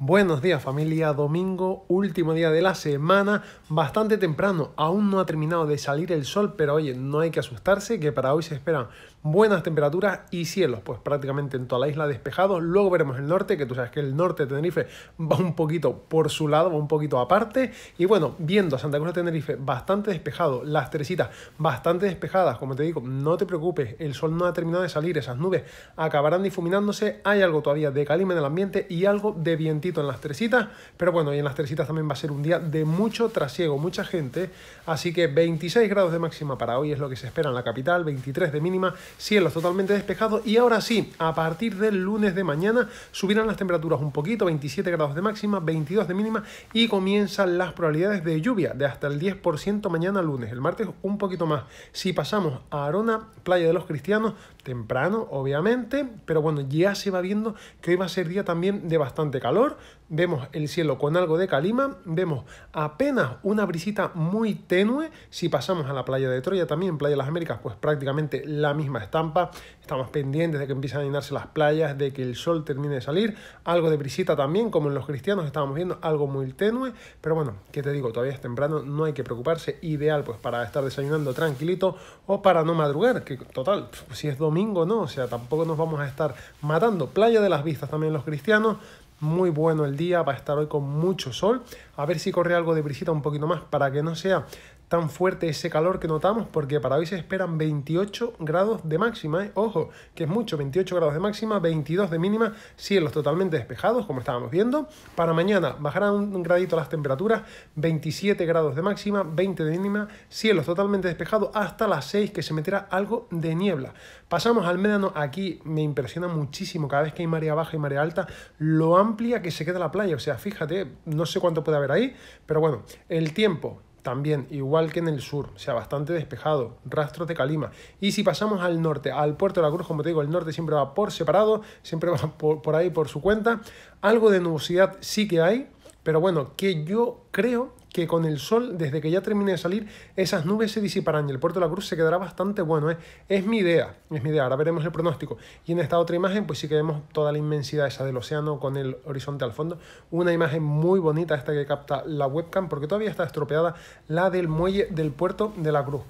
Buenos días familia, domingo, último día de la semana, bastante temprano, aún no ha terminado de salir el sol, pero oye, no hay que asustarse que para hoy se esperan buenas temperaturas y cielos, pues prácticamente en toda la isla despejados. Luego veremos el norte, que tú sabes que el norte de Tenerife va un poquito por su lado, va un poquito aparte. Y bueno, viendo a Santa Cruz de Tenerife bastante despejado, las tresitas bastante despejadas, como te digo, no te preocupes, el sol no ha terminado de salir, esas nubes acabarán difuminándose, hay algo todavía de calima en el ambiente y algo de vientito en las tresitas, pero bueno, y en las tresitas también va a ser un día de mucho trasiego, mucha gente, así que 26 grados de máxima para hoy es lo que se espera en la capital, 23 de mínima, cielos totalmente despejado y ahora sí, a partir del lunes de mañana subirán las temperaturas un poquito, 27 grados de máxima, 22 de mínima y comienzan las probabilidades de lluvia de hasta el 10% mañana lunes, el martes un poquito más. Si pasamos a Arona, Playa de los Cristianos, temprano obviamente, pero bueno, ya se va viendo que va a ser día también de bastante calor, vemos el cielo con algo de calima, vemos apenas una brisita muy tenue, si pasamos a la playa de Troya también, Playa de las Américas, pues prácticamente la misma estampa. Estamos pendientes de que empiecen a llenarse las playas, de que el sol termine de salir. Algo de brisita también, como en los cristianos estábamos viendo, algo muy tenue. Pero bueno, que te digo, todavía es temprano, no hay que preocuparse. Ideal pues para estar desayunando tranquilito o para no madrugar, que total, si es domingo no, o sea, tampoco nos vamos a estar matando. Playa de las Vistas también los cristianos muy bueno el día, va a estar hoy con mucho sol. A ver si corre algo de brisita un poquito más para que no sea tan fuerte ese calor que notamos, porque para hoy se esperan 28 grados de máxima, ¿eh? ojo, que es mucho, 28 grados de máxima, 22 de mínima, cielos totalmente despejados, como estábamos viendo. Para mañana bajarán un gradito las temperaturas, 27 grados de máxima, 20 de mínima, cielos totalmente despejados hasta las 6 que se meterá algo de niebla. Pasamos al médano, aquí me impresiona muchísimo cada vez que hay marea baja y marea alta, lo han amplia que se queda la playa. O sea, fíjate, no sé cuánto puede haber ahí, pero bueno, el tiempo también, igual que en el sur, sea, bastante despejado, rastros de calima. Y si pasamos al norte, al puerto de la Cruz, como te digo, el norte siempre va por separado, siempre va por, por ahí por su cuenta. Algo de nubosidad sí que hay, pero bueno, que yo creo que con el sol, desde que ya termine de salir, esas nubes se disiparán y el puerto de la Cruz se quedará bastante bueno. ¿eh? Es mi idea, es mi idea. Ahora veremos el pronóstico. Y en esta otra imagen, pues sí que vemos toda la inmensidad esa del océano con el horizonte al fondo. Una imagen muy bonita esta que capta la webcam, porque todavía está estropeada la del muelle del puerto de la Cruz.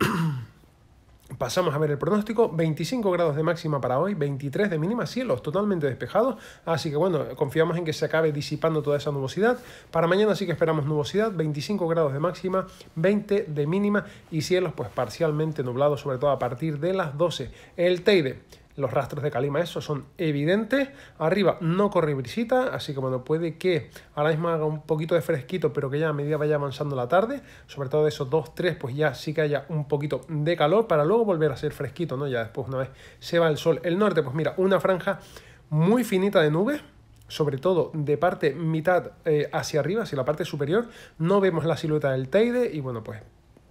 Pasamos a ver el pronóstico, 25 grados de máxima para hoy, 23 de mínima, cielos totalmente despejados, así que bueno, confiamos en que se acabe disipando toda esa nubosidad. Para mañana sí que esperamos nubosidad, 25 grados de máxima, 20 de mínima y cielos pues parcialmente nublados, sobre todo a partir de las 12. El Teide, los rastros de calima, esos son evidentes. Arriba no corre brisita, así que bueno, puede que ahora mismo haga un poquito de fresquito, pero que ya a medida vaya avanzando la tarde, sobre todo de esos 2, 3, pues ya sí que haya un poquito de calor para luego volver a ser fresquito, ¿no? Ya después una vez se va el sol. El norte, pues mira, una franja muy finita de nubes, sobre todo de parte mitad eh, hacia arriba, hacia la parte superior, no vemos la silueta del Teide y bueno, pues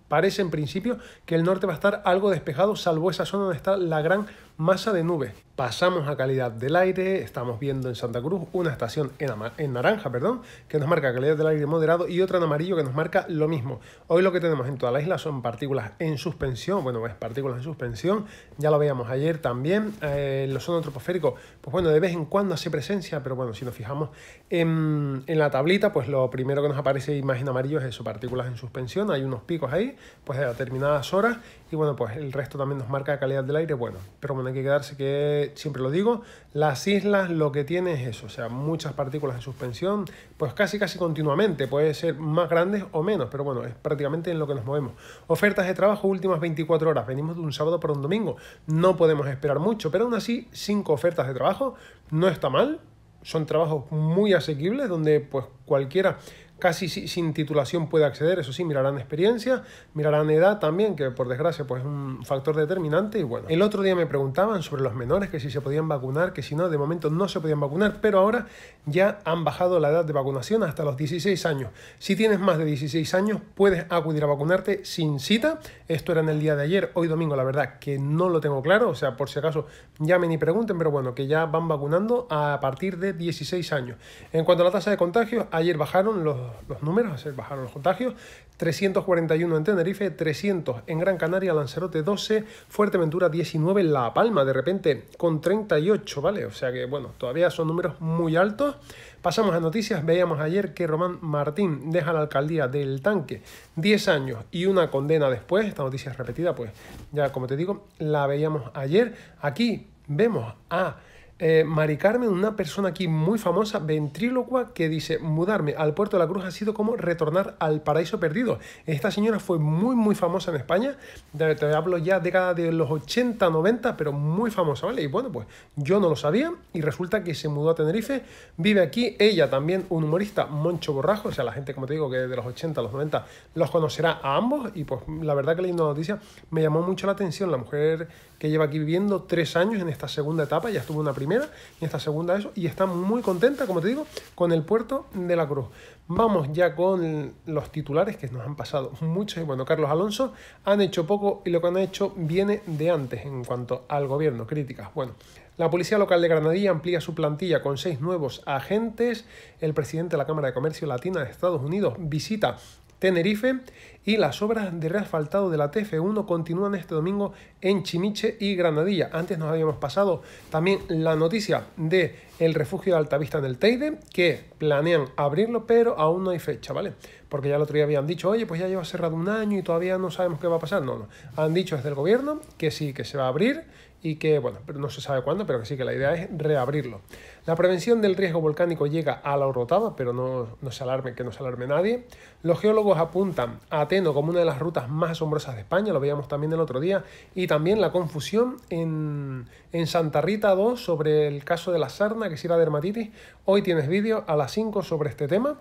parece en principio que el norte va a estar algo despejado, salvo esa zona donde está la gran masa de nube. Pasamos a calidad del aire, estamos viendo en Santa Cruz una estación en, naranja perdón, que nos marca calidad del aire moderado y otra en amarillo que nos marca lo mismo. Hoy lo que tenemos en toda la isla son partículas en suspensión, bueno, pues partículas en suspensión, ya lo veíamos ayer también, eh, el ozono troposférico, pues bueno, de vez en cuando hace presencia, pero bueno, si nos fijamos en, en la tablita, pues lo primero que nos aparece imagen amarillo es eso, partículas en suspensión, hay unos picos ahí, pues a determinadas horas, y bueno, pues el resto también nos marca calidad del aire, bueno, pero bueno, hay que quedarse que, siempre lo digo, las islas lo que tienen es eso, o sea, muchas partículas en suspensión, pues casi casi continuamente, puede ser más grandes o menos, pero bueno, es prácticamente en lo que nos movemos. Ofertas de trabajo últimas 24 horas, venimos de un sábado para un domingo, no podemos esperar mucho, pero aún así, cinco ofertas de trabajo no está mal, son trabajos muy asequibles donde pues cualquiera casi sin titulación puede acceder, eso sí, mirarán experiencia, mirarán edad también, que por desgracia pues es un factor determinante y bueno. El otro día me preguntaban sobre los menores, que si se podían vacunar, que si no, de momento no se podían vacunar, pero ahora ya han bajado la edad de vacunación hasta los 16 años. Si tienes más de 16 años, puedes acudir a vacunarte sin cita. Esto era en el día de ayer, hoy domingo, la verdad que no lo tengo claro, o sea, por si acaso llamen y pregunten, pero bueno, que ya van vacunando a partir de 16 años. En cuanto a la tasa de contagios, ayer bajaron los los números, bajaron los contagios. 341 en Tenerife, 300 en Gran Canaria, Lanzarote 12, Fuerteventura 19, La Palma de repente con 38, ¿vale? O sea que bueno, todavía son números muy altos. Pasamos a noticias, veíamos ayer que Román Martín deja la alcaldía del tanque 10 años y una condena después, esta noticia es repetida, pues ya como te digo, la veíamos ayer. Aquí vemos a... Eh, Mari Carmen, una persona aquí muy famosa, ventrílocua, que dice, mudarme al puerto de la Cruz ha sido como retornar al paraíso perdido. Esta señora fue muy, muy famosa en España, te, hablo ya década de los 80, 90, pero muy famosa, ¿vale? Y bueno, pues yo no lo sabía y resulta que se mudó a Tenerife, vive aquí, ella también, un humorista, Moncho Borrajo, o sea, la gente, como te digo, que de los 80 a los 90 los conocerá a ambos y pues la verdad que leyendo la noticia me llamó mucho la atención la mujer que lleva aquí viviendo tres años en esta segunda etapa, ya estuvo una primera y esta segunda eso. Y está muy contenta, como te digo, con el puerto de la Cruz. Vamos ya con los titulares que nos han pasado muchos. Bueno, Carlos Alonso han hecho poco y lo que han hecho viene de antes en cuanto al gobierno. Críticas. Bueno, la Policía Local de Granadilla amplía su plantilla con seis nuevos agentes. El presidente de la Cámara de Comercio Latina de Estados Unidos visita Tenerife y las obras de reasfaltado de la TF1 continúan este domingo en Chimiche y Granadilla. Antes nos habíamos pasado también la noticia de el refugio de Altavista en el Teide, que planean abrirlo, pero aún no hay fecha, ¿vale? Porque ya el otro día habían dicho, oye, pues ya lleva cerrado un año y todavía no sabemos qué va a pasar. No, no. Han dicho desde el gobierno que sí, que se va a abrir y que, bueno, no se sabe cuándo, pero que sí que la idea es reabrirlo. La prevención del riesgo volcánico llega a la Orotava, pero no, se alarme, que no se alarme nadie. Los geólogos apuntan a Ateno como una de las rutas más asombrosas de España, lo veíamos también el otro día, y también la confusión en, en Santa Rita 2 sobre el caso de la sarna, que si era dermatitis. Hoy tienes vídeo a las 5 sobre este tema.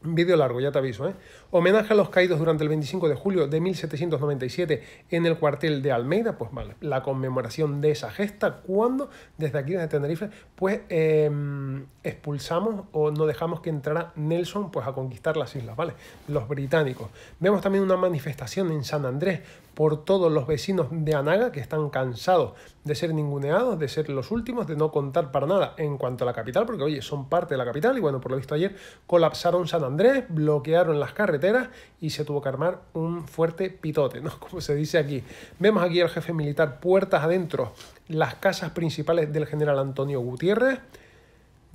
Vídeo largo, ya te aviso. ¿eh? Homenaje a los caídos durante el 25 de julio de 1797 en el cuartel de Almeida. Pues vale, la conmemoración de esa gesta, cuando desde aquí, desde Tenerife, pues em, expulsamos o no dejamos que entrara Nelson pues, a conquistar las islas, ¿vale? Los británicos. Vemos también una manifestación en San Andrés por todos los vecinos de Anaga que están cansados de ser ninguneados, de ser los últimos, de no contar para nada en cuanto a la capital, porque oye, son parte de la capital y bueno, por lo visto ayer colapsaron San Andrés Andrés, bloquearon las carreteras y se tuvo que armar un fuerte pitote, ¿no? Como se dice aquí. Vemos aquí al jefe militar puertas adentro, las casas principales del general Antonio Gutiérrez.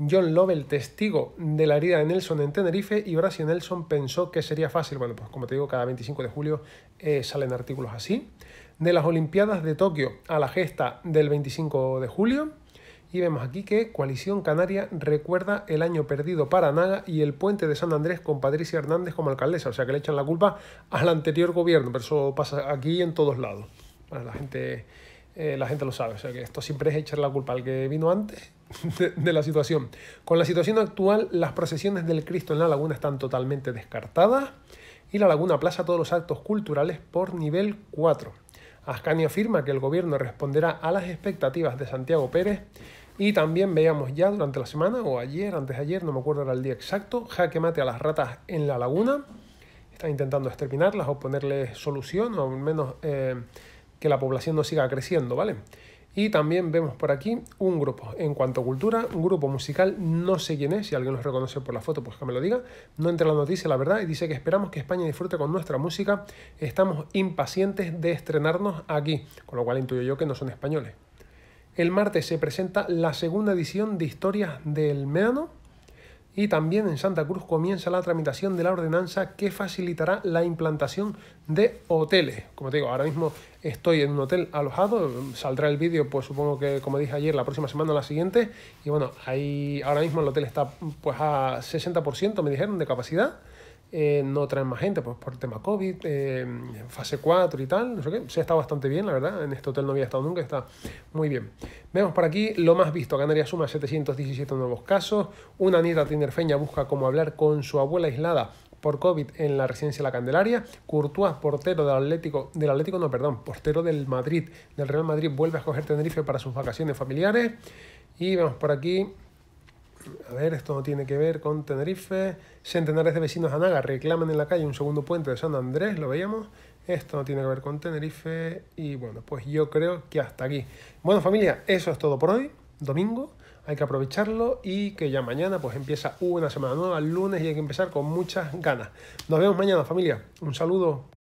John Lovell, testigo de la herida de Nelson en Tenerife, y Brasil Nelson pensó que sería fácil. Bueno, pues como te digo, cada 25 de julio eh, salen artículos así. De las Olimpiadas de Tokio a la gesta del 25 de julio. Y vemos aquí que Coalición Canaria recuerda el año perdido para Naga y el puente de San Andrés con Patricia Hernández como alcaldesa. O sea que le echan la culpa al anterior gobierno, pero eso pasa aquí en todos lados. la gente, eh, la gente lo sabe. O sea que esto siempre es echar la culpa al que vino antes de, la situación. Con la situación actual, las procesiones del Cristo en la laguna están totalmente descartadas y la laguna aplaza todos los actos culturales por nivel 4. Ascani afirma que el gobierno responderá a las expectativas de Santiago Pérez y también veíamos ya durante la semana, o ayer, antes de ayer, no me acuerdo era el día exacto, jaque mate a las ratas en la laguna. Están intentando exterminarlas o ponerles solución, o al menos eh, que la población no siga creciendo, ¿vale? Y también vemos por aquí un grupo, en cuanto a cultura, un grupo musical, no sé quién es, si alguien los reconoce por la foto, pues que me lo diga. No entra la noticia, la verdad, y dice que esperamos que España disfrute con nuestra música. Estamos impacientes de estrenarnos aquí, con lo cual intuyo yo que no son españoles. El martes se presenta la segunda edición de Historias del Médano y también en Santa Cruz comienza la tramitación de la ordenanza que facilitará la implantación de hoteles. Como te digo, ahora mismo estoy en un hotel alojado, saldrá el vídeo, pues supongo que como dije ayer, la próxima semana o la siguiente. Y bueno, ahí ahora mismo el hotel está pues a 60%, me dijeron, de capacidad eh, no traen más gente pues, por tema COVID, eh, fase 4 y tal, no sé qué. Se está bastante bien, la verdad. En este hotel no había estado nunca, está muy bien. Vemos por aquí lo más visto. Canarias suma 717 nuevos casos. Una nieta tinderfeña busca cómo hablar con su abuela aislada por COVID en la residencia de La Candelaria. Courtois, portero del Atlético, del Atlético, no, perdón, portero del Madrid, del Real Madrid, vuelve a escoger Tenerife para sus vacaciones familiares. Y vemos por aquí a ver, esto no tiene que ver con Tenerife. Centenares de vecinos a Naga reclaman en la calle un segundo puente de San Andrés, lo veíamos. Esto no tiene que ver con Tenerife. Y bueno, pues yo creo que hasta aquí. Bueno, familia, eso es todo por hoy. Domingo, hay que aprovecharlo y que ya mañana pues empieza una semana nueva, lunes y hay que empezar con muchas ganas. Nos vemos mañana, familia. Un saludo.